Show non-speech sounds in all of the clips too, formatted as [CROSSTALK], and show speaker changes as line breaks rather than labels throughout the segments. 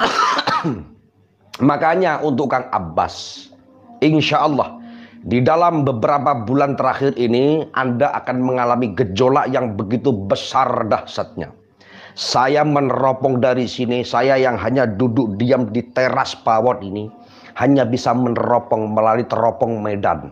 [COUGHS] Makanya untuk Kang Abbas, insya Allah di dalam beberapa bulan terakhir ini Anda akan mengalami gejolak yang begitu besar dahsyatnya. Saya meneropong dari sini, saya yang hanya duduk diam di teras pawon ini hanya bisa meneropong melalui teropong Medan.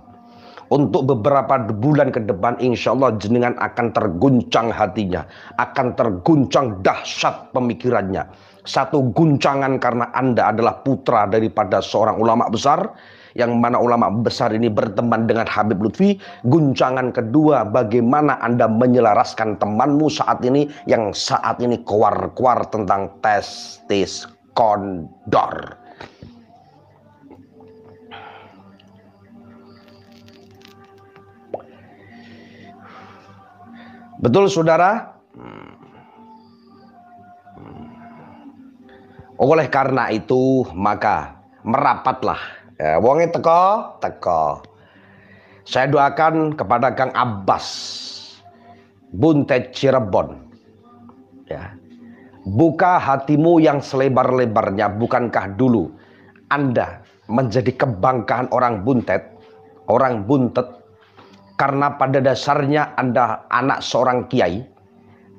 Untuk beberapa bulan ke depan insya Allah jenengan akan terguncang hatinya. Akan terguncang dahsyat pemikirannya satu guncangan karena Anda adalah putra daripada seorang ulama besar yang mana ulama besar ini berteman dengan Habib Lutfi. Guncangan kedua, bagaimana Anda menyelaraskan temanmu saat ini yang saat ini keluar-keluar tentang testis kondor. Betul saudara? Oleh karena itu, maka merapatlah. Ya, wonge teko, teko. Saya doakan kepada Kang Abbas Buntet Cirebon. Ya. Buka hatimu yang selebar-lebarnya, bukankah dulu Anda menjadi kebangkaan orang buntet, orang buntet karena pada dasarnya Anda anak seorang kiai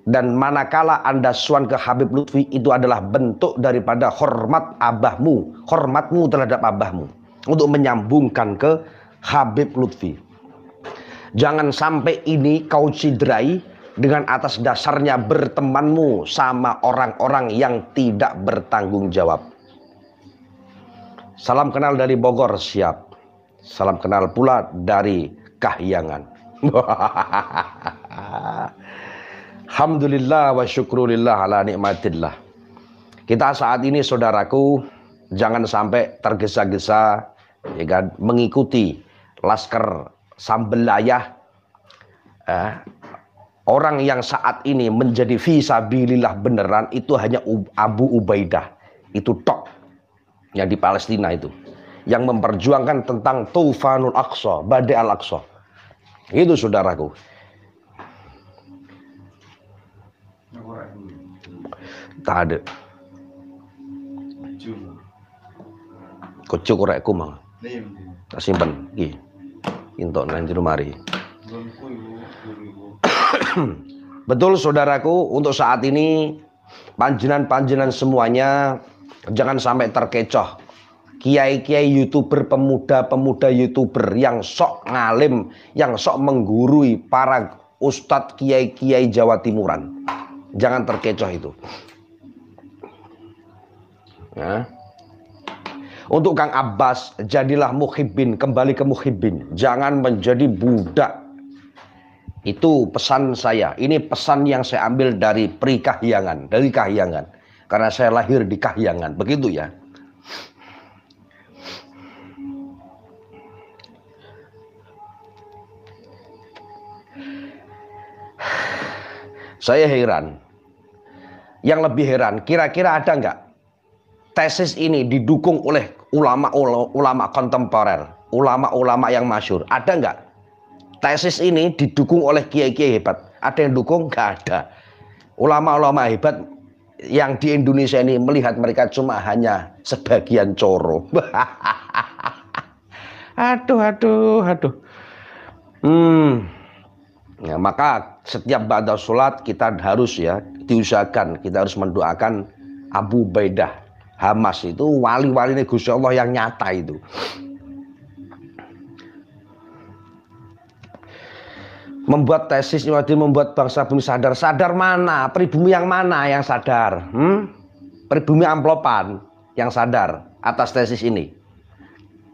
dan manakala Anda suan ke Habib Lutfi itu adalah bentuk daripada hormat abahmu, hormatmu terhadap abahmu untuk menyambungkan ke Habib Lutfi. Jangan sampai ini kau cidrai dengan atas dasarnya bertemanmu sama orang-orang yang tidak bertanggung jawab. Salam kenal dari Bogor, siap. Salam kenal pula dari Kahyangan. [LAUGHS] Alhamdulillah wa syukrulillah ala nikmatillah. Kita saat ini saudaraku jangan sampai tergesa-gesa ya kan mengikuti laskar sambelayah eh, orang yang saat ini menjadi visabilillah beneran itu hanya Abu Ubaidah itu tok yang di Palestina itu yang memperjuangkan tentang Tufanul Aqsa, Badai Al-Aqsa. Itu saudaraku. tak ada kocok korek malah. tak simpan ki intok nanti mari [CLEARS THROAT] betul saudaraku untuk saat ini panjenan-panjenan semuanya jangan sampai terkecoh kiai-kiai youtuber pemuda-pemuda youtuber yang sok ngalim, yang sok menggurui para ustadz kiai-kiai Jawa Timuran. Jangan terkecoh itu. Ya. Untuk Kang Abbas, jadilah muhibbin, kembali ke muhibbin. Jangan menjadi budak. Itu pesan saya. Ini pesan yang saya ambil dari pri Kahyangan, dari Kahyangan. Karena saya lahir di Kahyangan, begitu ya. Saya heran. Yang lebih heran, kira-kira ada nggak tesis ini didukung oleh ulama-ulama kontemporer, ulama-ulama yang masyur? Ada nggak? Tesis ini didukung oleh kiai-kiai hebat. Ada yang dukung? Nggak ada. Ulama-ulama hebat yang di Indonesia ini melihat mereka cuma hanya sebagian coro. [LAUGHS] aduh, aduh, aduh. Hmm. Ya, maka setiap ba'da sholat kita harus ya diusahakan, kita harus mendoakan Abu Baidah Hamas itu wali-wali Gusti Allah yang nyata itu. Membuat tesis Nyuwadi membuat bangsa bumi sadar. Sadar mana? Pribumi yang mana yang sadar? Hmm? Pribumi amplopan yang sadar atas tesis ini.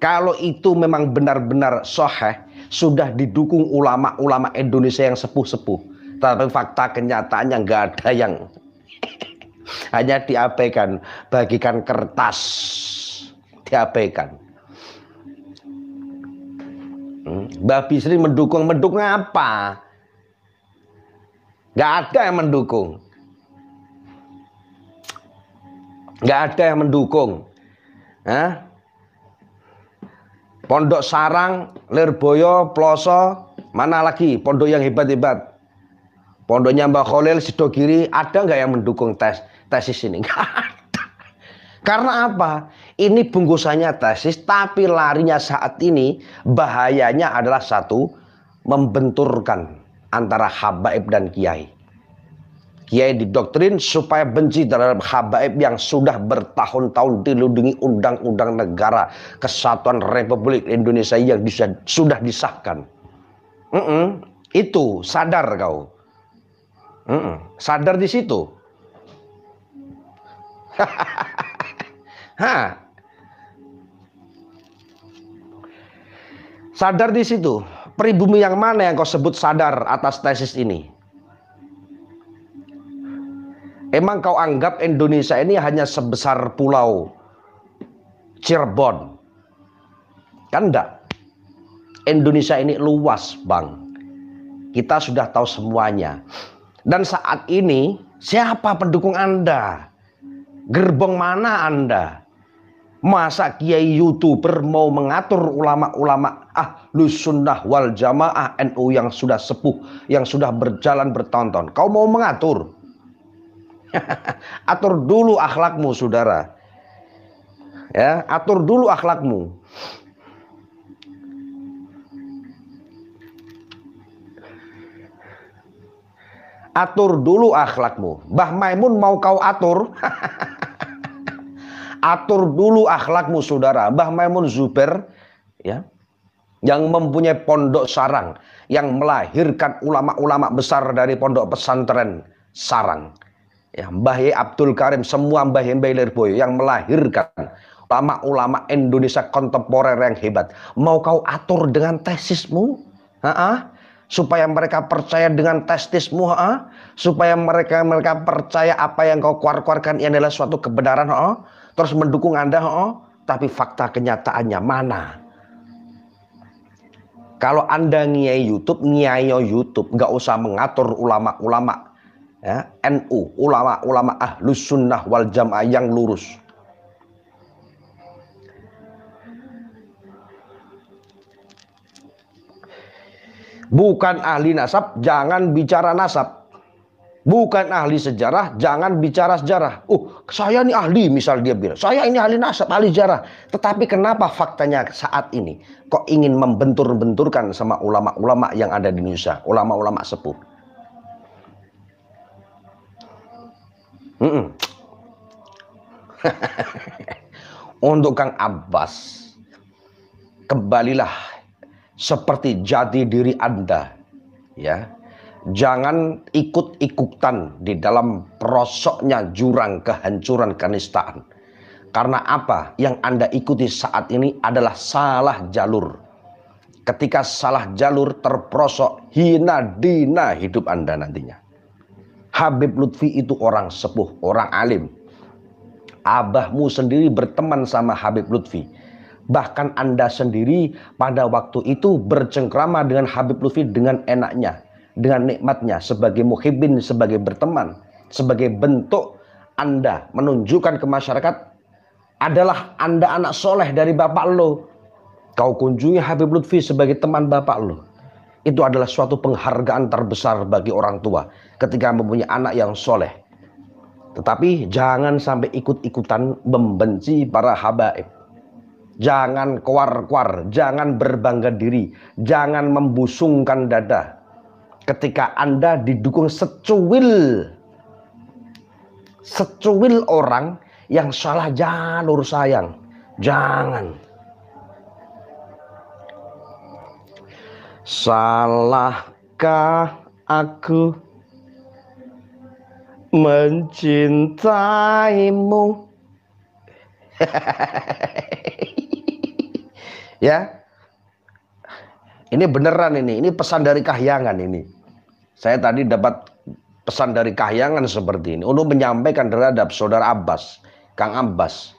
Kalau itu memang benar-benar soheh, sudah didukung ulama-ulama Indonesia yang sepuh-sepuh. Tapi fakta kenyataannya nggak ada yang hanya diabaikan bagikan kertas diabaikan hmm? Mbak Bisri mendukung mendukung apa nggak ada yang mendukung nggak ada yang mendukung Hah? Pondok Sarang, Lirboyo, Ploso, mana lagi pondok yang hebat-hebat? Pondoknya Mbak Kholil, Sidogiri, ada nggak yang mendukung tes? tesis ini [LAUGHS] nggak ada. Karena apa? Ini bungkusannya tesis, tapi larinya saat ini bahayanya adalah satu membenturkan antara habaib dan kiai. Kiai didoktrin supaya benci terhadap habaib yang sudah bertahun-tahun dilindungi undang-undang negara kesatuan Republik Indonesia yang bisa, sudah disahkan. Mm -mm, itu sadar kau. Mm -mm, sadar di situ. Hah. Sadar di situ. Pribumi yang mana yang kau sebut sadar atas tesis ini? Emang kau anggap Indonesia ini hanya sebesar pulau Cirebon? Kan enggak. Indonesia ini luas, Bang. Kita sudah tahu semuanya. Dan saat ini, siapa pendukung Anda? Gerbong mana Anda? Masa kiai youtuber mau mengatur ulama-ulama ahlu sunnah wal jamaah NU yang sudah sepuh, yang sudah berjalan bertonton. Kau mau mengatur? [LAUGHS] atur dulu akhlakmu saudara. Ya, atur dulu akhlakmu. Atur dulu akhlakmu. Bah Maimun mau kau atur? [LAUGHS] Atur dulu akhlakmu saudara. Mbah Maimun Zuber ya, yang mempunyai pondok sarang, yang melahirkan ulama-ulama besar dari pondok pesantren sarang. Ya, Mbah Ye Abdul Karim, semua Mbah Ye Boy yang melahirkan ulama-ulama Indonesia kontemporer yang hebat. Mau kau atur dengan tesismu? Ha -ha? supaya mereka percaya dengan testismu ha? supaya mereka mereka percaya apa yang kau kuark-kuarkan ini adalah suatu kebenaran ha? terus mendukung Anda, oh, tapi fakta kenyataannya mana? Kalau Anda ngiai YouTube, ngiai YouTube, nggak usah mengatur ulama-ulama ya, NU, ulama-ulama ahlus sunnah wal jamaah yang lurus. Bukan ahli nasab, jangan bicara nasab bukan ahli sejarah, jangan bicara sejarah. Uh, saya ini ahli, misal dia bilang, saya ini ahli nasab, ahli sejarah. Tetapi kenapa faktanya saat ini kok ingin membentur-benturkan sama ulama-ulama yang ada di Indonesia, ulama-ulama sepuh? Mm -mm. [LAUGHS] Untuk Kang Abbas, kembalilah seperti jati diri Anda, ya jangan ikut-ikutan di dalam prosoknya jurang kehancuran kenistaan. Karena apa yang Anda ikuti saat ini adalah salah jalur. Ketika salah jalur terprosok, hina dina hidup Anda nantinya. Habib Lutfi itu orang sepuh, orang alim. Abahmu sendiri berteman sama Habib Lutfi. Bahkan Anda sendiri pada waktu itu bercengkrama dengan Habib Lutfi dengan enaknya dengan nikmatnya sebagai muhibbin, sebagai berteman, sebagai bentuk Anda menunjukkan ke masyarakat adalah Anda anak soleh dari bapak lo. Kau kunjungi Habib Lutfi sebagai teman bapak lo. Itu adalah suatu penghargaan terbesar bagi orang tua ketika mempunyai anak yang soleh. Tetapi jangan sampai ikut-ikutan membenci para habaib. Jangan kuar-kuar, jangan berbangga diri, jangan membusungkan dada, ketika Anda didukung secuil secuil orang yang salah jalur sayang. Jangan. Salahkah aku mencintaimu? [LAUGHS] ya. Ini beneran ini, ini pesan dari Kahyangan ini. Saya tadi dapat pesan dari Kahyangan seperti ini untuk menyampaikan terhadap saudara Abbas, Kang Abbas,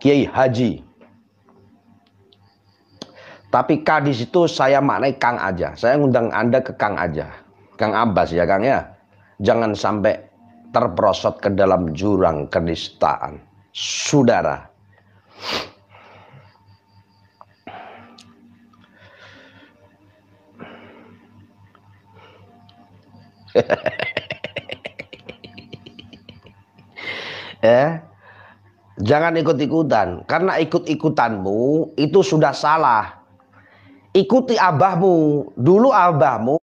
Kiai Haji. Tapi K di situ saya maknai Kang aja. Saya ngundang Anda ke Kang aja. Kang Abbas ya Kang ya. Jangan sampai terperosot ke dalam jurang kenistaan. Saudara, [LAUGHS] ya. Jangan ikut-ikutan, karena ikut-ikutanmu itu sudah salah. Ikuti abahmu. Dulu abahmu